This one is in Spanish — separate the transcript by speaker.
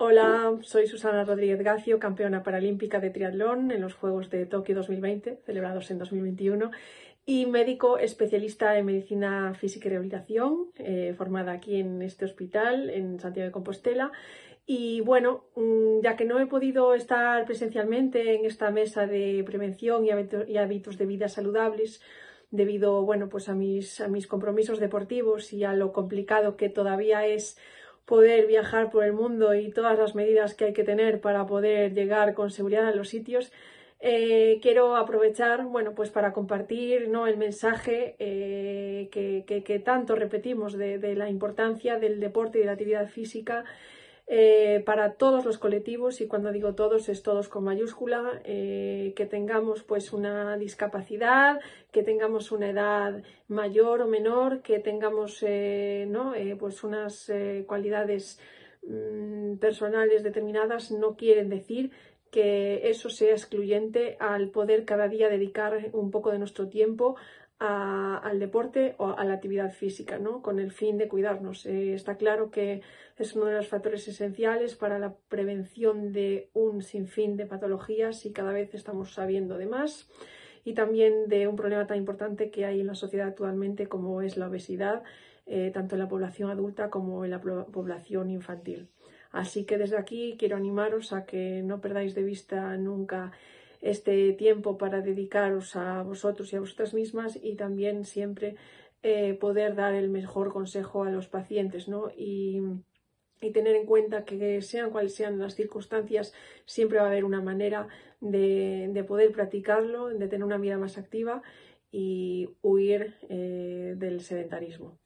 Speaker 1: Hola, soy Susana Rodríguez Gacio, campeona paralímpica de triatlón en los Juegos de Tokio 2020, celebrados en 2021, y médico especialista en medicina física y rehabilitación, eh, formada aquí en este hospital, en Santiago de Compostela. Y bueno, mm, ya que no he podido estar presencialmente en esta mesa de prevención y hábitos de vida saludables, debido bueno, pues a, mis, a mis compromisos deportivos y a lo complicado que todavía es poder viajar por el mundo y todas las medidas que hay que tener para poder llegar con seguridad a los sitios, eh, quiero aprovechar bueno, pues para compartir ¿no? el mensaje eh, que, tanto repetimos de, de la importancia del deporte y de la actividad física eh, para todos los colectivos, y cuando digo todos es todos con mayúscula, eh, que tengamos pues una discapacidad, que tengamos una edad mayor o menor, que tengamos eh, ¿no? pues unas cualidades mm, personales determinadas, no quieren decir que eso sea excluyente al poder cada día dedicar un poco de nuestro tiempo al deporte o a la actividad física, ¿no? con el fin de cuidarnos. Eh, está claro que es uno de los factores esenciales para la prevención de un sinfín de patologías y cada vez estamos sabiendo de más y también de un problema tan importante que hay en la sociedad actualmente como es la obesidad, eh, tanto en la población adulta como en la población infantil. Así que desde aquí quiero animaros a que no perdáis de vista nunca este tiempo para dedicaros a vosotros y a vosotras mismas y también siempre eh, poder dar el mejor consejo a los pacientes, Y, tener en cuenta que sean cuales sean las circunstancias, siempre va a haber una manera de, poder practicarlo, de tener una vida más activa y huir eh, del sedentarismo.